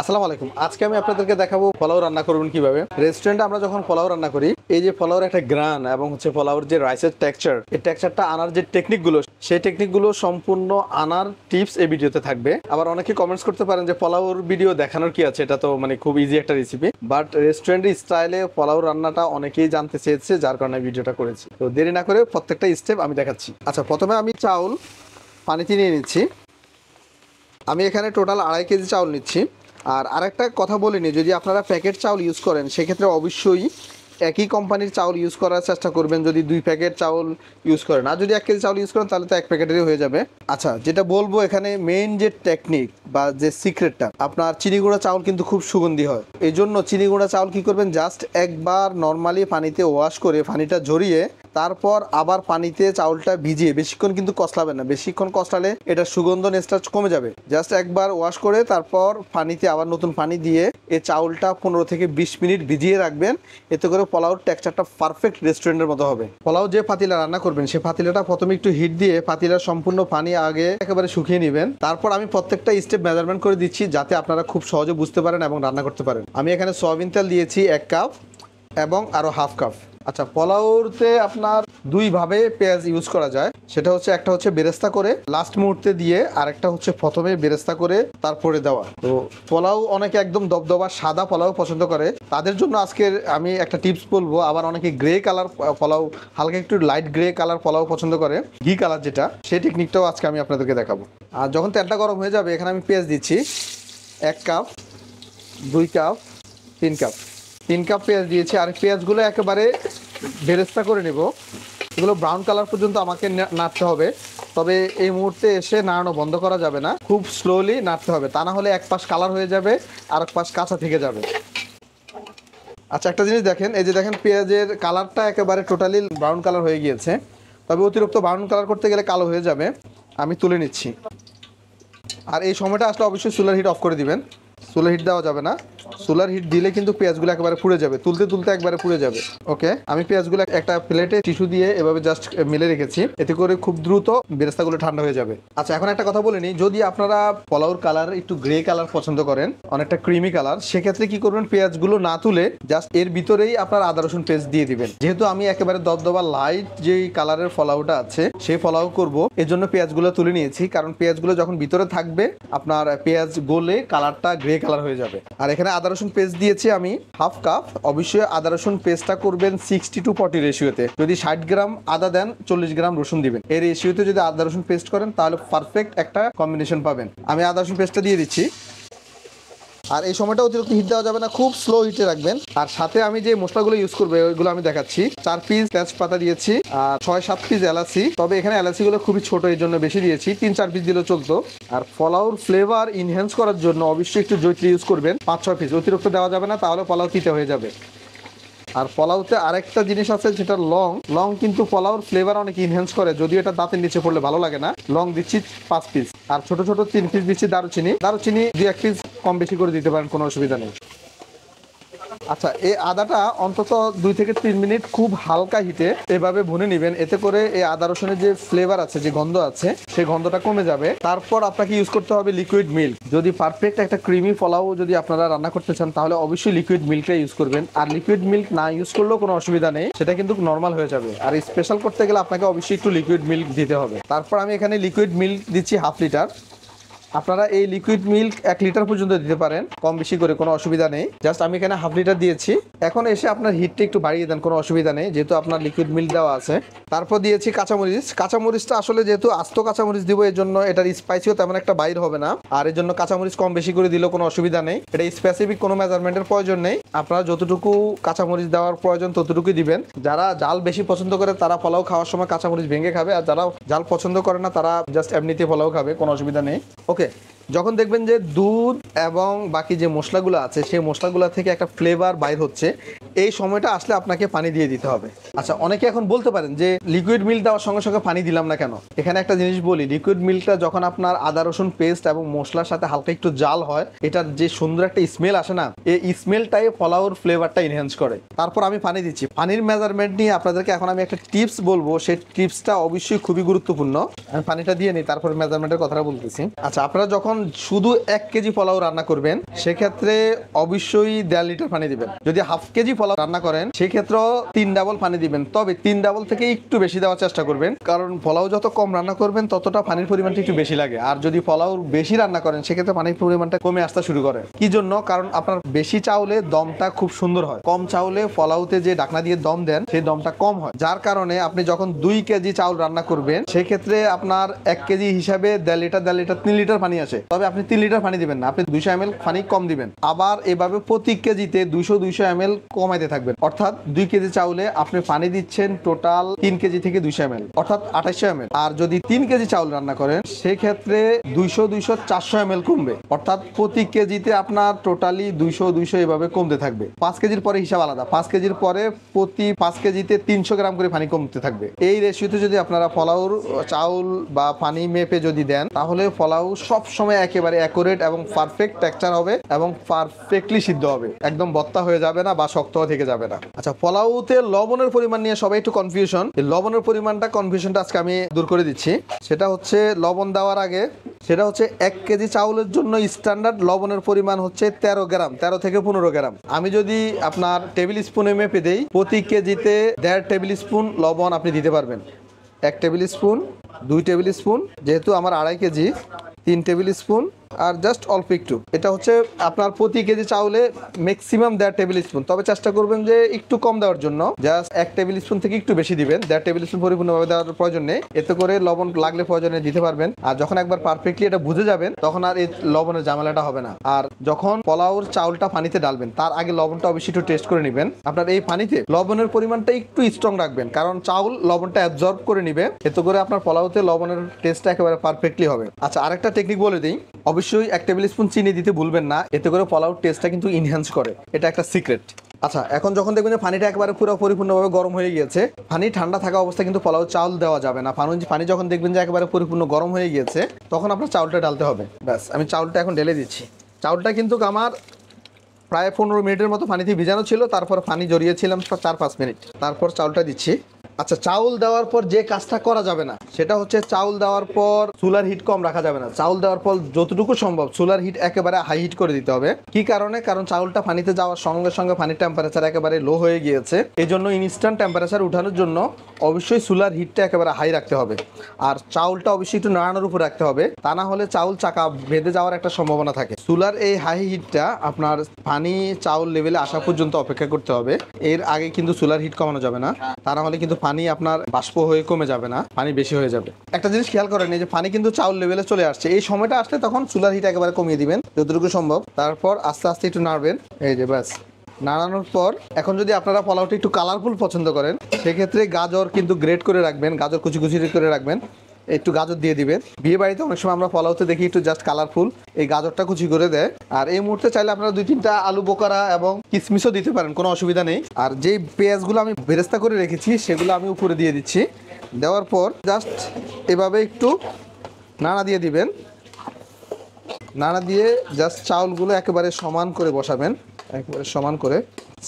আসসালামু আলাইকুম আজকে আমি আপনাদেরকে দেখাবো পোলাও রান্না করবেন কিভাবে রেস্টুরেন্টে আমরা যখন পোলাও রান্না করি এই যে পোলাওর একটা গ্রান এবং হচ্ছে পোলাওর যে রাইসের টেক্সচার এই টেক্সচারটা আনার যে টেকনিকগুলো সেই টেকনিকগুলো সম্পূর্ণ আনার টিপস এই ভিডিওতে থাকবে আবার অনেকে কমেন্টস করতে পারেন যে পোলাওর ভিডিও দেখানোর কি আছে এটা তো মানে খুব ইজি একটা রেসিপি বাট রেস্টুরেন্টের স্টাইলে পোলাও রান্নাটা অনেকেই জানতে চেয়েছে যার কারণে ভিডিওটা করেছি তো দেরি না করে প্রত্যেকটা স্টেপ আমি দেখাচ্ছি আচ্ছা প্রথমে আমি চাউল পানিতে নিয়ে নিচ্ছি আমি এখানে টোটাল আড়াই কেজি চাউল নিচ্ছি আর আরেকটা কথা বলিনি যদি আপনারা প্যাকেট চাউল ইউজ করেন সেক্ষেত্রে অবশ্যই একই কোম্পানির চাউল ইউজ করার চেষ্টা করবেন যদি দুই প্যাকেট চাউল ইউজ করেন আর যদি এক কেজি চাউল ইউজ করেন তাহলে তো এক প্যাকেটেরই হয়ে যাবে আচ্ছা যেটা বলবো এখানে মেইন যে টেকনিক বা যে সিক্রেটটা আপনার চিনি গুঁড়া চাউল কিন্তু খুব সুগন্ধি হয় এই জন্য চিনি গুঁড়া চাউল কী করবেন জাস্ট একবার নর্মালি পানিতে ওয়াশ করে পানিটা ঝরিয়ে তারপর আবার পানিতে চাউলটা ভিজিয়ে বেশিক্ষণ কিন্তু কষলাবে না বেশিক্ষণ কষলালে এটা সুগন্ধ নেস্টাচ কমে যাবে জাস্ট একবার ওয়াশ করে তারপর পানিতে আবার নতুন পানি দিয়ে এই চাউলটা পনেরো থেকে বিশ মিনিট ভিজিয়ে রাখবেন এতে করে পোলাওর টেক্সচারটা পারফেক্ট রেস্টুরেন্টের মতো হবে পোলাও যে পাতিলা রান্না করবেন সে পাতিলাটা প্রথমে একটু হিট দিয়ে ফাতিলার সম্পূর্ণ পানি আগে একেবারে শুকিয়ে নেবেন তারপর আমি প্রত্যেকটা স্টেপ মেজারমেন্ট করে দিচ্ছি যাতে আপনারা খুব সহজে বুঝতে পারেন এবং রান্না করতে পারেন আমি এখানে সয়াবিন তেল দিয়েছি এক কাপ এবং আরও হাফ কাপ আচ্ছা পোলাওতে আপনার দুইভাবে পেঁয়াজ ইউজ করা যায় সেটা হচ্ছে একটা হচ্ছে বেরেস্তা করে লাস্ট মুহূর্তে দিয়ে আর একটা হচ্ছে প্রথমে বেরেস্তা করে তারপরে দেওয়া তো পোলাও অনেকে একদম দবদবা সাদা পোলাও পছন্দ করে তাদের জন্য আজকের আমি একটা টিপস বলবো আবার অনেকে গ্রে কালার পোলাও হালকা একটু লাইট গ্রে কালার পোলাও পছন্দ করে ঘি কালার যেটা সেই টেকনিকটাও আজকে আমি আপনাদেরকে দেখাবো আর যখন তেলটা গরম হয়ে যাবে এখানে আমি পেঁয়াজ দিচ্ছি এক কাপ দুই কাপ তিন কাপ তিন কাপ পেঁয়াজ দিয়েছি আর পেঁয়াজগুলো একেবারে বেরেস্তা করে নেব এগুলো ব্রাউন কালার পর্যন্ত আমাকে নাড়তে হবে তবে এই মুহূর্তে এসে নাড়ানো বন্ধ করা যাবে না খুব স্লোলি নাড়তে হবে তা না হলে এক পাশ কালার হয়ে যাবে আর এক পাশ কাঁচা থেকে যাবে আচ্ছা একটা জিনিস দেখেন এই যে দেখেন পেঁয়াজের কালারটা একেবারে টোটালি ব্রাউন কালার হয়ে গিয়েছে তবে অতিরিক্ত ব্রাউন কালার করতে গেলে কালো হয়ে যাবে আমি তুলে নিচ্ছি আর এই সময়টা আসলে অবশ্যই চুলার হিট অফ করে দিবেন সোলার হিট দেওয়া যাবে না সোলার হিট দিলে কিন্তু পেঁয়াজগুলো একবারে পুড়ে যাবে তুলতে তুলতে একবারে পুড়ে যাবে ওকে আমি পেঁয়াজগুলো একটা প্লেটে টিসু দিয়ে এভাবে জাস্ট মেলে রেখেছি এতে করে খুব দ্রুত বেরেস্তাগুলো ঠান্ডা হয়ে যাবে আচ্ছা এখন একটা কথা বলে নিই যদি আপনারা পোলাওর কালার একটু গ্রে কালার পছন্দ করেন অনেকটা ক্রিমি কালার সেক্ষেত্রে কি করবেন পেঁয়াজগুলো না তুলে জাস্ট এর ভিতরেই আপনার আদা রসুন পেস্ট দিয়ে দিবেন যেহেতু আমি একেবারে দবদবা লাইট যে কালারের ফলাউটা আছে সেই ফলাও করব এর জন্য পেঁয়াজগুলো তুলে নিয়েছি কারণ পেঁয়াজগুলো যখন ভিতরে থাকবে আপনার পেঁয়াজ গলে কালারটা গ্রে গ্রে কালার হয়ে যাবে আর এখানে আদা রসুন পেস্ট দিয়েছি আমি হাফ কাপ অবশ্যই আদা রসুন পেস্টটা করবেন সিক্সটি টু ফর্টি রেশিওতে যদি ষাট গ্রাম আদা দেন চল্লিশ গ্রাম রসুন দিবেন এই রেশিওতে যদি আদা রসুন পেস্ট করেন তাহলে পারফেক্ট একটা কম্বিনেশন পাবেন আমি আদা রসুন পেস্টটা দিয়ে দিচ্ছি আর এই সময়টা অতিরিক্ত হিট দেওয়া যাবে না খুব স্লো হিটে রাখবেন আর সাথে আমি যে মশলাগুলো ইউজ করবো ওইগুলো আমি দেখাচ্ছি চার পিস তেজপাতা দিয়েছি আর ছয় সাত পিস এলাচি তবে এখানে এলাচিগুলো খুবই ছোট এই জন্য বেশি দিয়েছি তিন চার পিস দিলেও চলতো আর ফলাউর ফ্লেভার ইনহ্যান্স করার জন্য অবশ্যই একটু জৈত্রী ইউজ করবেন পাঁচ ছয় পিস অতিরিক্ত দেওয়া যাবে না তাহলে পলাও তিতে হয়ে যাবে আর পলাওতে আরেকটা জিনিস আছে সেটা লং লং কিন্তু পলাওর ফ্লেভার অনেক ইনহ্যান্স করে যদিও এটা দাঁতের নিচে পড়লে ভালো লাগে না লং দিচ্ছি পাঁচ পিস আর ছোট ছোট তিন পিস দিচ্ছি দারুচিনি দারুচিনি দু এক পিস কম বেশি করে দিতে পারেন কোনো অসুবিধা নেই আচ্ছা এই আদাটা অন্তত দুই থেকে তিন মিনিট খুব হালকা হিটে এভাবে ভুনে নেবেন এতে করে এই আদা রসুনের যে ফ্লেভার আছে যে গন্ধ আছে সেই গন্ধটা কমে যাবে তারপর আপনাকে ইউজ করতে হবে লিকুইড মিল্ক যদি পারফেক্ট একটা ক্রিমি ফলাও যদি আপনারা রান্না করতে চান তাহলে অবশ্যই লিকুইড মিল্কটা ইউজ করবেন আর লিকুইড মিল্ক না ইউজ করলেও কোনো অসুবিধা নেই সেটা কিন্তু নর্মাল হয়ে যাবে আর স্পেশাল করতে গেলে আপনাকে অবশ্যই একটু লিকুইড মিল্ক দিতে হবে তারপর আমি এখানে লিকুইড মিল্ক দিচ্ছি হাফ লিটার আপনারা এই লিকুইড মিল্ক এক লিটার পর্যন্ত দিতে পারেন কম বেশি করে কোনো অসুবিধা নেই জাস্ট আমি এখানে হাফ লিটার দিয়েছি এখন এসে আপনার হিটটা একটু বাড়িয়ে দেন কোনো অসুবিধা নেই যেহেতু আপনার লিকুইড মিল্ক দেওয়া আছে তারপর দিয়েছি কাঁচামরিচ কাঁচামরিচটা আসলে যেহেতু আস্ত কাঁচামরিচ দিব এর জন্য এটার স্পাইসিও তেমন একটা বাইর হবে না আর এর জন্য কাঁচামরিচ কম বেশি করে দিলেও কোনো অসুবিধা নেই এটা স্পেসিফিক কোনো মেজারমেন্টের প্রয়োজন নেই আপনারা যতটুকু কাঁচামরিচ দেওয়ার প্রয়োজন ততটুকুই দিবেন যারা জাল বেশি পছন্দ করে তারা পোলাও খাওয়ার সময় কাঁচামরিচ ভেঙে খাবে আর যারা জাল পছন্দ করে না তারা জাস্ট এমনিতে পোলাও খাবে কোনো অসুবিধা নেই Okay. যখন দেখবেন যে দুধ এবং বাকি যে মশলাগুলো আছে সেই মশলাগুলো থেকে একটা ফ্লেভার বাইর হচ্ছে এই সময়টা আসলে আপনাকে পানি দিয়ে দিতে হবে আচ্ছা অনেকে এখন বলতে পারেন যে লিকুইড মিল্ক দেওয়ার সঙ্গে সঙ্গে পানি দিলাম না কেন এখানে একটা জিনিস বলি লিকুইড মিল্কটা যখন আপনার আদা রসুন পেস্ট এবং মশলার সাথে হালকা একটু জাল হয় এটার যে সুন্দর একটা স্মেল আসে না এই স্মেলটাই ফলাওয়ার ফ্লেভারটা এনহ্যান্স করে তারপর আমি পানি দিচ্ছি পানির মেজারমেন্ট নিয়ে আপনাদেরকে এখন আমি একটা টিপস বলবো সেই টিপসটা অবশ্যই খুবই গুরুত্বপূর্ণ আমি পানিটা দিয়ে নিই তারপর মেজারমেন্টের কথাটা বলতেছি আচ্ছা আপনারা যখন যখন শুধু এক কেজি পোলাও রান্না করবেন সেক্ষেত্রে অবশ্যই দেড় লিটার পানি দিবেন যদি হাফ কেজি পোলাও রান্না করেন সেক্ষেত্রেও তিন ডাবল পানি দিবেন তবে তিন ডাবল থেকে একটু বেশি দেওয়ার চেষ্টা করবেন কারণ পোলাও যত কম রান্না করবেন ততটা পানির পরিমাণটা একটু বেশি লাগে আর যদি পোলাও বেশি রান্না করেন সেক্ষেত্রে পানির পরিমাণটা কমে আসতে শুরু করে কি জন্য কারণ আপনার বেশি চাউলে দমটা খুব সুন্দর হয় কম চাউলে পোলাওতে যে ডাকনা দিয়ে দম দেন সেই দমটা কম হয় যার কারণে আপনি যখন দুই কেজি চাউল রান্না করবেন সেক্ষেত্রে আপনার এক কেজি হিসাবে দেড় লিটার দেড় লিটার তিন লিটার পানি আছে তবে আপনি তিন লিটার পানি দিবেন না আপনি দুইশো এম পানি কম দিবেন আবার এভাবে প্রতি কেজিতে দুইশো দুইশো এম কমাইতে থাকবেন অর্থাৎ দুই কেজি চাউলে আপনি পানি দিচ্ছেন টোটাল তিন কেজি থেকে দুইশো এম অর্থাৎ আঠাশশো এম আর যদি তিন কেজি চাউল রান্না করেন সেক্ষেত্রে দুইশো দুইশো চারশো এম কমবে অর্থাৎ প্রতি কেজিতে আপনার টোটালি দুইশো দুইশো এভাবে কমতে থাকবে পাঁচ কেজির পরে হিসাব আলাদা পাঁচ কেজির পরে প্রতি পাঁচ কেজিতে তিনশো গ্রাম করে পানি কমতে থাকবে এই রেশিওতে যদি আপনারা ফলাউর চাউল বা পানি মেপে যদি দেন তাহলে ফলাউ সবসময় একেবারে অ্যাকুরেট এবং পারফেক্ট টেক্সচার হবে এবং পারফেক্টলি সিদ্ধ হবে একদম বত্তা হয়ে যাবে না বা শক্ত থেকে যাবে না আচ্ছা পোলাউতে লবণের পরিমাণ নিয়ে সবাই একটু কনফিউশন লবণের পরিমাণটা কনফিউশনটা আজকে আমি দূর করে দিচ্ছি সেটা হচ্ছে লবণ দেওয়ার আগে সেটা হচ্ছে এক কেজি চাউলের জন্য স্ট্যান্ডার্ড লবণের পরিমাণ হচ্ছে তেরো গ্রাম তেরো থেকে পনেরো গ্রাম আমি যদি আপনার টেবিল স্পুনে মেপে দেই প্রতি কেজিতে দেড় টেবিল স্পুন লবণ আপনি দিতে পারবেন এক টেবিল স্পুন দুই টেবিল স্পুন যেহেতু আমার আড়াই কেজি তিন টেবিল স্পুন আর জাস্ট অল্প একটু এটা হচ্ছে আপনার প্রতি কেজি চাউলে ম্যাক্সিমাম দেড় টেবিল স্পুন তবে চেষ্টা করবেন যে একটু কম দেওয়ার জন্য জাস্ট এক টেবিল স্পুন থেকে একটু বেশি দিবেন দেড় টেবিল স্পুন পরিপূর্ণভাবে দেওয়ার প্রয়োজন নেই এতে করে লবণ লাগলে প্রয়োজনে দিতে পারবেন আর যখন একবার পারফেক্টলি এটা বুঝে যাবেন তখন আর এই লবণের ঝামেলাটা হবে না আর যখন পোলাওর চাউলটা পানিতে ডালবেন তার আগে লবণটা অবশ্যই একটু টেস্ট করে নেবেন আপনার এই পানিতে লবণের পরিমাণটা একটু স্ট্রং রাখবেন কারণ চাউল লবণটা অ্যাবজর্ব করে নিবে এতে করে আপনার পোলাওতে লবণের টেস্টটা একেবারে পারফেক্টলি হবে আচ্ছা আরেকটা টেকনিক বলে দিই অবশ্যই এক টেবিল স্পুন চিনি দিতে ভুলবেন না এতে করে পোলাওর টেস্টটা কিন্তু ইনহ্যান্স করে এটা একটা সিক্রেট আচ্ছা এখন যখন দেখবেন যে পানিটা একবারে পুরো পরিপূর্ণভাবে গরম হয়ে গিয়েছে পানি ঠান্ডা থাকা অবস্থায় কিন্তু পোলাও চাউল দেওয়া যাবে না পানি পানি যখন দেখবেন যে একবারে পরিপূর্ণ গরম হয়ে গিয়েছে তখন আপনার চাউলটা ডালতে হবে ব্যাস আমি চাউলটা এখন ঢেলে দিচ্ছি চাউলটা কিন্তু আমার প্রায় পনেরো মিনিটের মতো পানিতে ভিজানো ছিল তারপর পানি জড়িয়েছিলাম চার পাঁচ মিনিট তারপর চাউলটা দিচ্ছি আচ্ছা চাউল দেওয়ার পর যে কাজটা করা যাবে না সেটা হচ্ছে চাউল দেওয়ার পর চুলার হিট কম রাখা যাবে না চাউল দেওয়ার পর যতটুকু সম্ভব চুলার হিট একেবারে হাই হিট করে দিতে হবে কি কারণে কারণ চাউলটা পানিতে যাওয়ার সঙ্গে সঙ্গে পানির টেম্পারেচার একেবারে লো হয়ে গিয়েছে এই জন্য ইনস্ট্যান্ট টেম্পারেচার উঠানোর জন্য অবশ্যই চুলার হিটটা একেবারে হাই রাখতে হবে আর চাউলটা অবশ্যই একটু নাড়ানোর উপর রাখতে হবে তা না হলে চাউল চাকা বেঁধে যাওয়ার একটা সম্ভাবনা থাকে চুলার এই হাই হিটটা আপনার পানি চাউল লেভেলে আসা পর্যন্ত অপেক্ষা করতে হবে এর আগে কিন্তু চুলার হিট কমানো যাবে না তা না হলে কিন্তু পানি আপনার বাষ্প হয়ে কমে যাবে না পানি বেশি হয়ে যাবে একটা জিনিস খেয়াল করেন যে পানি কিন্তু চাউল লেভেলে চলে আসছে এই সময়টা আসলে তখন চুলার হিট একেবারে কমিয়ে দিবেন যতটুকু সম্ভব তারপর আস্তে আস্তে একটু নাড়বেন এই যে ব্যাস নাড়ানোর পর এখন যদি আপনারা পোলাওটি একটু কালারফুল পছন্দ করেন সেক্ষেত্রে গাজর কিন্তু গ্রেট করে রাখবেন গাজর কুচি কুচি করে রাখবেন একটু গাজর দিয়ে দিবেন বিয়ে বাড়িতে অনেক সময় আমরা ফলাউতে দেখি একটু জাস্ট কালারফুল এই গাজরটা কুচি করে দেয় আর এই মুহূর্তে চাইলে আপনারা দুই তিনটা আলু বোকারা এবং কিসমিসও দিতে পারেন কোনো অসুবিধা নেই আর যেই পেঁয়াজগুলো আমি বেরেস্তা করে রেখেছি সেগুলো আমি উপরে দিয়ে দিচ্ছি দেওয়ার পর জাস্ট এভাবে একটু নাড়া দিয়ে দিবেন নাড়া দিয়ে জাস্ট চাউলগুলো একেবারে সমান করে বসাবেন একেবারে সমান করে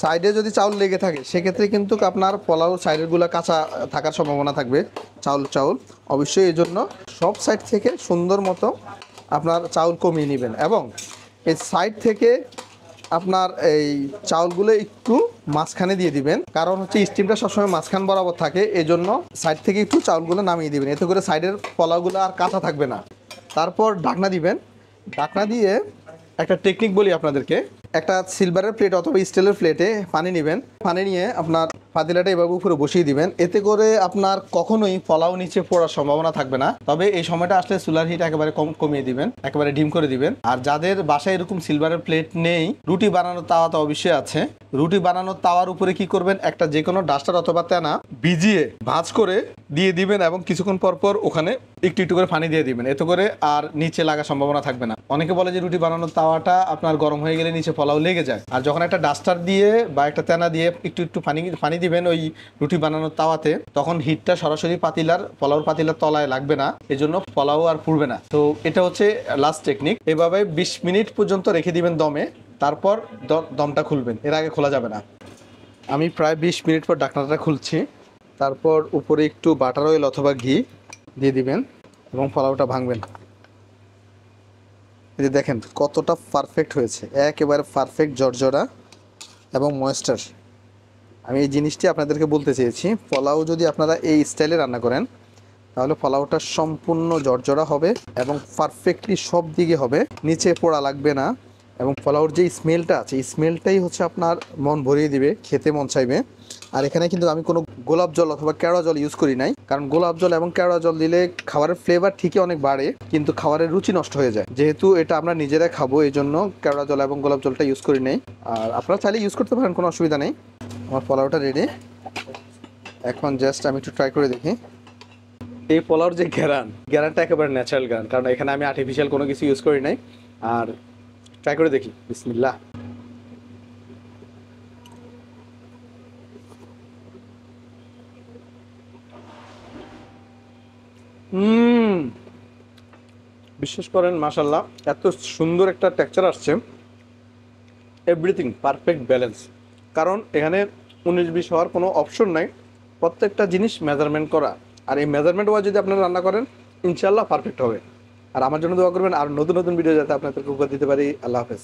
সাইডে যদি চাউল লেগে থাকে সেক্ষেত্রে কিন্তু আপনার পোলাও সাইডেরগুলো কাঁচা থাকার সম্ভাবনা থাকবে চাউল চাউল অবশ্যই এই জন্য সব সাইড থেকে সুন্দর মতো আপনার চাউল কমিয়ে নেবেন এবং এই সাইড থেকে আপনার এই চাউলগুলো একটু মাঝখানে দিয়ে দিবেন কারণ হচ্ছে স্টিমটা সবসময় মাঝখান বরাবর থাকে এই জন্য সাইড থেকে একটু চাউলগুলো নামিয়ে দিবেন এতে করে সাইডের পোলাওগুলো আর কাঁচা থাকবে না তারপর ঢাকনা দিবেন ঢাকনা দিয়ে একটা টেকনিক বলি আপনাদেরকে একটা সিলভারের প্লেট অথবা স্টিলের প্লেটে পানি নেবেন পানি নিয়ে আপনার পাতিলাটা এভাবে উপরে বসিয়ে দিবেন এতে করে আপনার কখনোই ফলাও নিচে পড়ার সম্ভাবনা থাকবে না তবে এই সময়টা আসলে সোলার হিট একেবারে কম কমিয়ে দিবেন একেবারে ডিম করে দিবেন আর যাদের বাসায় এরকম সিলভারের প্লেট নেই রুটি বানানোর তাওয়া তো অবশ্যই আছে রুটি বানানোর তাওয়ার উপরে কি করবেন একটা যে কোনো ডাস্টার অথবা তেনা ভিজিয়ে ভাঁজ করে দিয়ে দিবেন এবং কিছুক্ষণ পর পর ওখানে একটু একটু করে পানি দিয়ে দিবেন এতে করে আর নিচে লাগার সম্ভাবনা থাকবে না অনেকে বলে যে রুটি বানানোর তাওয়াটা আপনার গরম হয়ে গেলে নিচে ফলাও লেগে যায় আর যখন একটা ডাস্টার দিয়ে বা একটা তেনা দিয়ে একটু একটু পানি পানি দিয়ে দিবেন ওই রুটি বানানোর তাওয়াতে তখন হিটটা সরাসরি পাতিলার পোলাওর পাতিলার তলায় লাগবে না এজন্য পোলাও আর পুড়বে না তো এটা হচ্ছে লাস্ট টেকনিক এভাবে ২০ মিনিট পর্যন্ত রেখে দিবেন দমে তারপর দমটা খুলবেন এর আগে খোলা যাবে না আমি প্রায় ২০ মিনিট পর ডাকনাটা খুলছি তারপর উপরে একটু বাটার অয়েল অথবা ঘি দিয়ে দিবেন এবং পোলাওটা ভাঙবেন এই যে দেখেন কতটা পারফেক্ট হয়েছে একেবারে পারফেক্ট জর্জরা এবং ময়েস্টার আমি এই জিনিসটি আপনাদেরকে বলতে চেয়েছি পোলাও যদি আপনারা এই স্টাইলে রান্না করেন তাহলে পোলাওটা সম্পূর্ণ জর্জরা হবে এবং পারফেক্টলি সব দিকে হবে নিচে পোড়া লাগবে না এবং পোলাওর যে স্মেলটা আছে এই স্মেলটাই হচ্ছে আপনার মন ভরিয়ে দিবে খেতে মন চাইবে আর এখানে কিন্তু আমি কোনো গোলাপ জল অথবা কেওড়া জল ইউজ করি নাই কারণ গোলাপ জল এবং কেড়া জল দিলে খাবারের ফ্লেভার ঠিকই অনেক বাড়ে কিন্তু খাবারের রুচি নষ্ট হয়ে যায় যেহেতু এটা আমরা নিজেরা খাবো এই জন্য কেওড়া জল এবং গোলাপ জলটা ইউজ করি নাই আর আপনারা চাইলে ইউজ করতে পারেন কোনো অসুবিধা নেই আমার পোলাওটা রেডি এখন জাস্ট আমি একটু ট্রাই করে দেখি এই পোলাওর যে গ্যারান গ্যারানটা একেবারে ন্যাচারাল গ্যারান কারণ এখানে আমি আর্টিফিশিয়াল কোনো কিছু ইউজ করি নাই আর ট্রাই করে দেখি বিসমিল্লা হুম বিশ্বাস করেন মাসাল্লাহ এত সুন্দর একটা টেক্সচার আসছে এভরিথিং পারফেক্ট ব্যালেন্স কারণ এখানে উনিশ বিশ হওয়ার কোনো অপশন নাই প্রত্যেকটা জিনিস মেজারমেন্ট করা আর এই মেজারমেন্ট ওয়া যদি আপনারা রান্না করেন ইনশাল্লাহ পারফেক্ট হবে আর আমার জন্য দোয়া করবেন আর নতুন নতুন ভিডিও যাতে আপনাদেরকে উপকার দিতে পারি আল্লাহ হাফেজ